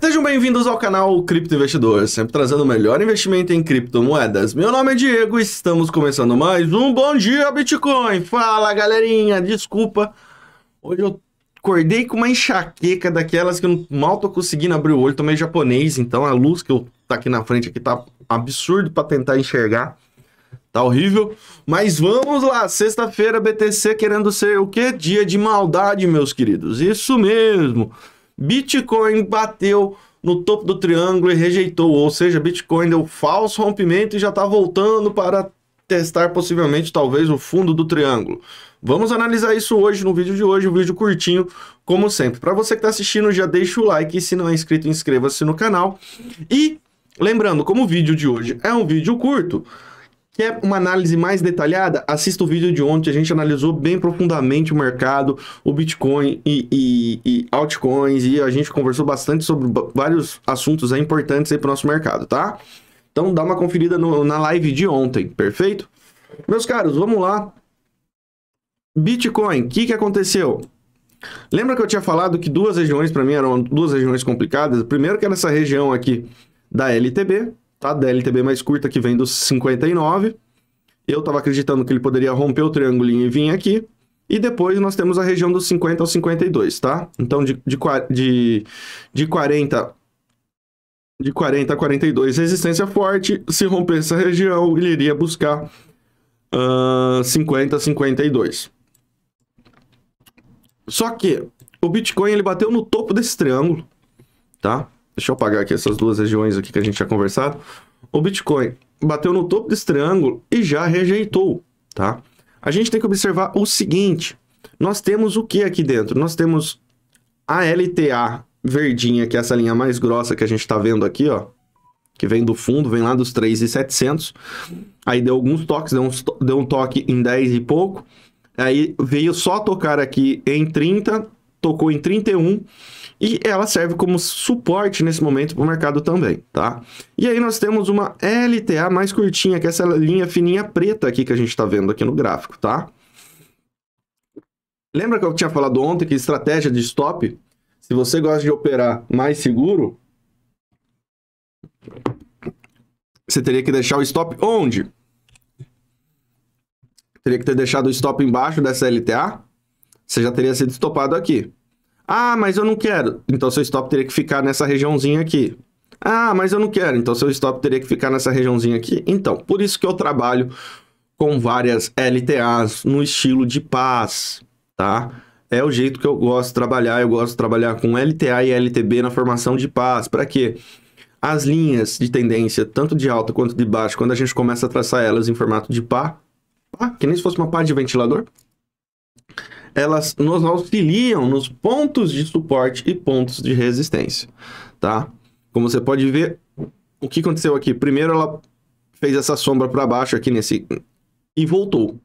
Sejam bem-vindos ao canal Cripto Investidor, sempre trazendo o melhor investimento em criptomoedas. Meu nome é Diego e estamos começando mais um Bom Dia Bitcoin. Fala galerinha, desculpa, hoje eu acordei com uma enxaqueca daquelas que eu mal tô conseguindo abrir o olho, meio japonês, então a luz que eu tá aqui na frente aqui tá absurdo para tentar enxergar. Tá horrível, mas vamos lá. Sexta-feira, BTC querendo ser o quê? Dia de maldade, meus queridos. Isso mesmo. Bitcoin bateu no topo do triângulo e rejeitou, ou seja, Bitcoin deu falso rompimento e já está voltando para testar possivelmente talvez o fundo do triângulo. Vamos analisar isso hoje no vídeo de hoje, um vídeo curtinho, como sempre. Para você que está assistindo, já deixa o like e se não é inscrito, inscreva-se no canal. E lembrando, como o vídeo de hoje é um vídeo curto, Quer uma análise mais detalhada? Assista o vídeo de ontem, a gente analisou bem profundamente o mercado, o Bitcoin e, e, e altcoins, e a gente conversou bastante sobre vários assuntos aí importantes aí para o nosso mercado, tá? Então dá uma conferida no, na live de ontem, perfeito? Meus caros, vamos lá. Bitcoin, o que, que aconteceu? Lembra que eu tinha falado que duas regiões para mim eram duas regiões complicadas? Primeiro que era é essa região aqui da LTB, tá? DLTB mais curta que vem dos 59. Eu estava acreditando que ele poderia romper o triangulinho e vir aqui. E depois nós temos a região dos 50 aos 52, tá? Então, de, de, de, de 40 de 40 a 42, resistência forte. Se romper essa região, ele iria buscar uh, ah, 50 a 52. Só que o Bitcoin ele bateu no topo desse triângulo, tá? Deixa eu apagar aqui essas duas regiões aqui que a gente tinha conversado. O Bitcoin bateu no topo desse triângulo e já rejeitou, tá? A gente tem que observar o seguinte. Nós temos o que aqui dentro? Nós temos a LTA verdinha, que é essa linha mais grossa que a gente está vendo aqui, ó. Que vem do fundo, vem lá dos 3,700. Aí deu alguns toques, deu, uns, deu um toque em 10 e pouco. Aí veio só tocar aqui em 30 tocou em 31 e ela serve como suporte nesse momento para o mercado também, tá? E aí nós temos uma LTA mais curtinha, que é essa linha fininha preta aqui que a gente está vendo aqui no gráfico, tá? Lembra que eu tinha falado ontem que estratégia de stop, se você gosta de operar mais seguro, você teria que deixar o stop onde? Teria que ter deixado o stop embaixo dessa LTA você já teria sido estopado aqui. Ah, mas eu não quero. Então seu stop teria que ficar nessa regiãozinha aqui. Ah, mas eu não quero. Então seu stop teria que ficar nessa regiãozinha aqui. Então, por isso que eu trabalho com várias LTAs no estilo de paz, tá? É o jeito que eu gosto de trabalhar. Eu gosto de trabalhar com LTA e LTB na formação de paz. Para quê? As linhas de tendência, tanto de alta quanto de baixo, quando a gente começa a traçar elas em formato de pá, pá que nem se fosse uma pá de ventilador, elas nos auxiliam nos pontos de suporte e pontos de resistência, tá? Como você pode ver, o que aconteceu aqui? Primeiro ela fez essa sombra para baixo aqui nesse e voltou.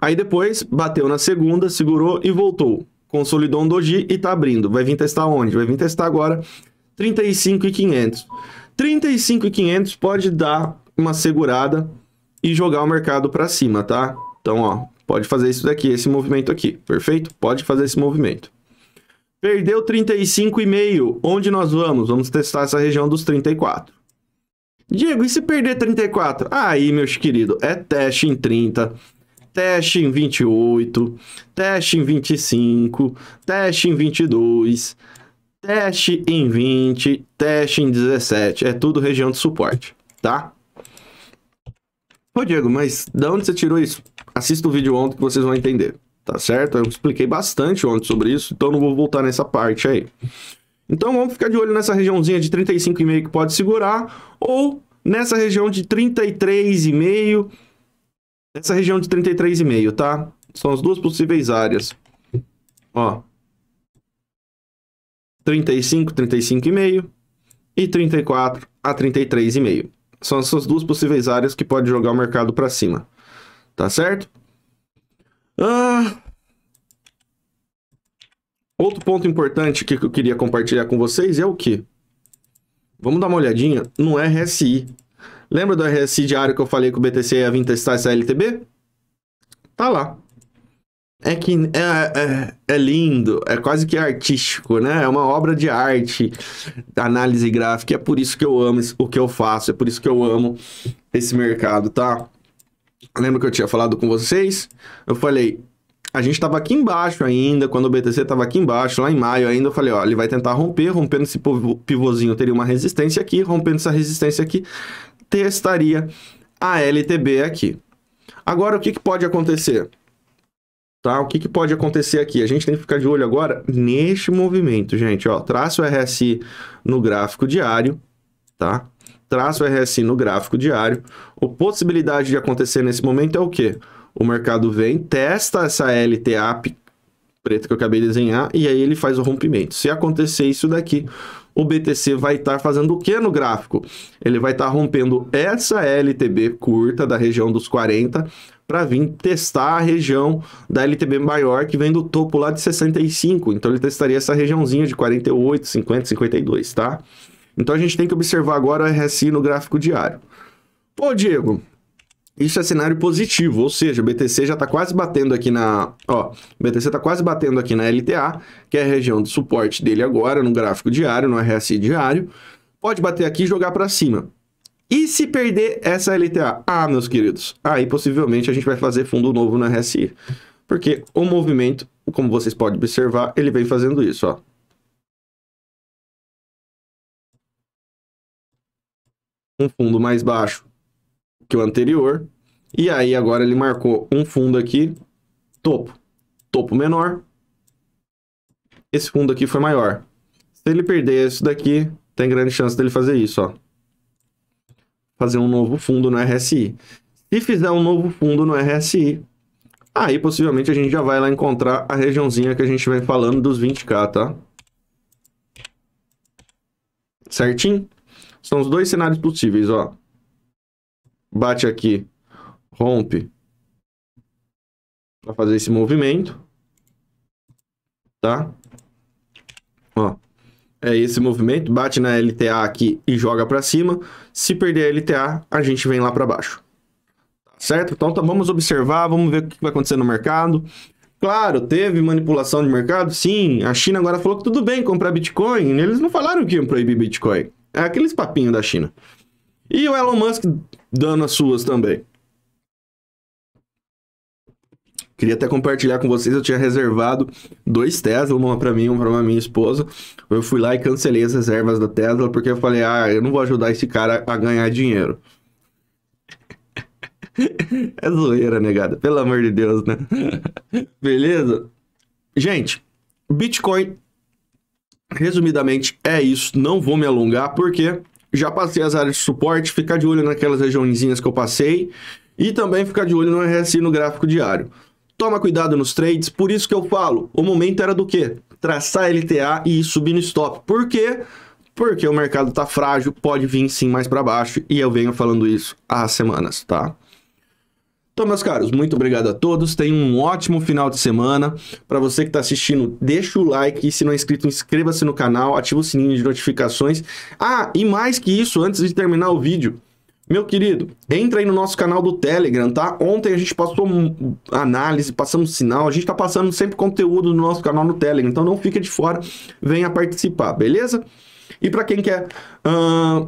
Aí depois bateu na segunda, segurou e voltou. Consolidou um doji e tá abrindo. Vai vir testar onde? Vai vir testar agora 35,500. 35,500 pode dar uma segurada e jogar o mercado para cima, tá? Então, ó, Pode fazer isso daqui, esse movimento aqui, perfeito? Pode fazer esse movimento. Perdeu 35,5, onde nós vamos? Vamos testar essa região dos 34. Diego, e se perder 34? Aí, meu querido, é teste em 30, teste em 28, teste em 25, teste em 22, teste em 20, teste em 17. É tudo região de suporte, tá? tá? Ô, Diego, mas da onde você tirou isso? Assista o vídeo ontem que vocês vão entender, tá certo? Eu expliquei bastante ontem sobre isso, então não vou voltar nessa parte aí. Então vamos ficar de olho nessa regiãozinha de 35,5 que pode segurar, ou nessa região de 33,5, nessa região de 33,5, tá? São as duas possíveis áreas. Ó. 35, 35,5 e 34 a 33,5. São essas duas possíveis áreas que pode jogar o mercado para cima. Tá certo? Ah, outro ponto importante que eu queria compartilhar com vocês é o que? Vamos dar uma olhadinha no RSI. Lembra do RSI diário que eu falei que o BTC ia vir testar essa LTB? Tá lá. É que é, é, é, lindo, é quase que artístico, né? É uma obra de arte, análise gráfica. É por isso que eu amo o que eu faço, é por isso que eu amo esse mercado, tá? Lembra que eu tinha falado com vocês? Eu falei, a gente estava aqui embaixo ainda, quando o BTC estava aqui embaixo, lá em maio ainda, eu falei, ó, ele vai tentar romper, rompendo esse pivôzinho teria uma resistência aqui, rompendo essa resistência aqui, testaria a LTB aqui. Agora, o que, que pode acontecer? Tá? O que, que pode acontecer aqui? A gente tem que ficar de olho agora neste movimento, gente. Ó, traço RSI no gráfico diário, tá? Traço RSI no gráfico diário. A possibilidade de acontecer nesse momento é o quê? O mercado vem, testa essa LTA preta que eu acabei de desenhar e aí ele faz o rompimento. Se acontecer isso daqui, o BTC vai estar tá fazendo o que no gráfico? Ele vai estar tá rompendo essa LTB curta da região dos 40 para vir testar a região da LTB maior, que vem do topo lá de 65. Então ele testaria essa regiãozinha de 48, 50, 52, tá? Então a gente tem que observar agora o RSI no gráfico diário. Pô, Diego, isso é cenário positivo, ou seja, o BTC já está quase batendo aqui na, ó, o BTC está quase batendo aqui na LTA, que é a região de suporte dele agora no gráfico diário, no RSI diário. Pode bater aqui e jogar para cima. E se perder essa LTA? Ah, meus queridos, aí possivelmente a gente vai fazer fundo novo na RSI. Porque o movimento, como vocês podem observar, ele vem fazendo isso, ó. Um fundo mais baixo que o anterior. E aí agora ele marcou um fundo aqui, topo. Topo menor. Esse fundo aqui foi maior. Se ele perder isso daqui, tem grande chance dele fazer isso, ó fazer um novo fundo no RSI. Se fizer um novo fundo no RSI, aí possivelmente a gente já vai lá encontrar a regiãozinha que a gente vem falando dos 20k, tá? Certinho? São os dois cenários possíveis, ó. Bate aqui, rompe para fazer esse movimento, tá? Ó, é esse movimento, bate na LTA aqui e joga para cima. Se perder a LTA, a gente vem lá para baixo. Tá certo? Então tá, vamos observar, vamos ver o que vai acontecer no mercado. Claro, teve manipulação de mercado, sim. A China agora falou que tudo bem comprar Bitcoin. Eles não falaram que iam proibir Bitcoin. É aqueles papinhos da China. E o Elon Musk dando as suas também. Queria até compartilhar com vocês, eu tinha reservado dois Tesla, uma para mim, uma para minha esposa. Eu fui lá e cancelei as reservas da Tesla porque eu falei: "Ah, eu não vou ajudar esse cara a ganhar dinheiro". é zoeira, negada. Pelo amor de Deus, né? Beleza? Gente, Bitcoin resumidamente é isso, não vou me alongar porque já passei as áreas de suporte, ficar de olho naquelas regiõezinhas que eu passei e também ficar de olho no RSI no gráfico diário. Toma cuidado nos trades, por isso que eu falo, o momento era do quê? Traçar LTA e ir subindo stop. Por quê? Porque o mercado está frágil, pode vir sim mais para baixo, e eu venho falando isso há semanas, tá? Então, meus caros, muito obrigado a todos. Tenham um ótimo final de semana. Para você que está assistindo, deixa o like. E se não é inscrito, inscreva-se no canal, ativa o sininho de notificações. Ah, e mais que isso, antes de terminar o vídeo, meu querido, entra aí no nosso canal do Telegram, tá? Ontem a gente passou análise, passamos sinal, a gente tá passando sempre conteúdo no nosso canal no Telegram, então não fica de fora, venha participar, beleza? E para quem quer uh,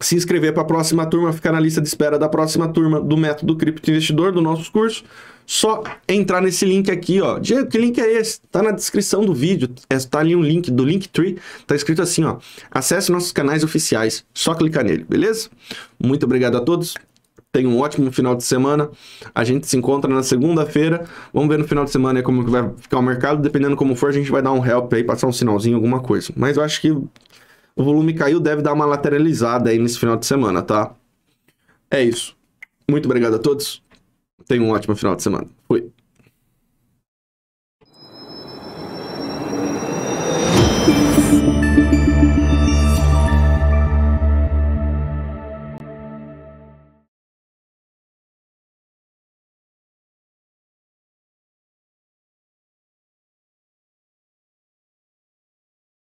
se inscrever para a próxima turma, ficar na lista de espera da próxima turma do Método Cripto Investidor, do nosso curso, só entrar nesse link aqui, ó. Diego, que link é esse? Tá na descrição do vídeo, está é, ali um link do Linktree, tá escrito assim, ó. Acesse nossos canais oficiais, só clicar nele, beleza? Muito obrigado a todos. Tenha um ótimo final de semana. A gente se encontra na segunda-feira. Vamos ver no final de semana como que vai ficar o mercado. Dependendo como for, a gente vai dar um help aí, passar um sinalzinho, alguma coisa. Mas eu acho que o volume caiu, deve dar uma lateralizada aí nesse final de semana, tá? É isso. Muito obrigado a todos. Tenham um ótimo final de semana. Fui.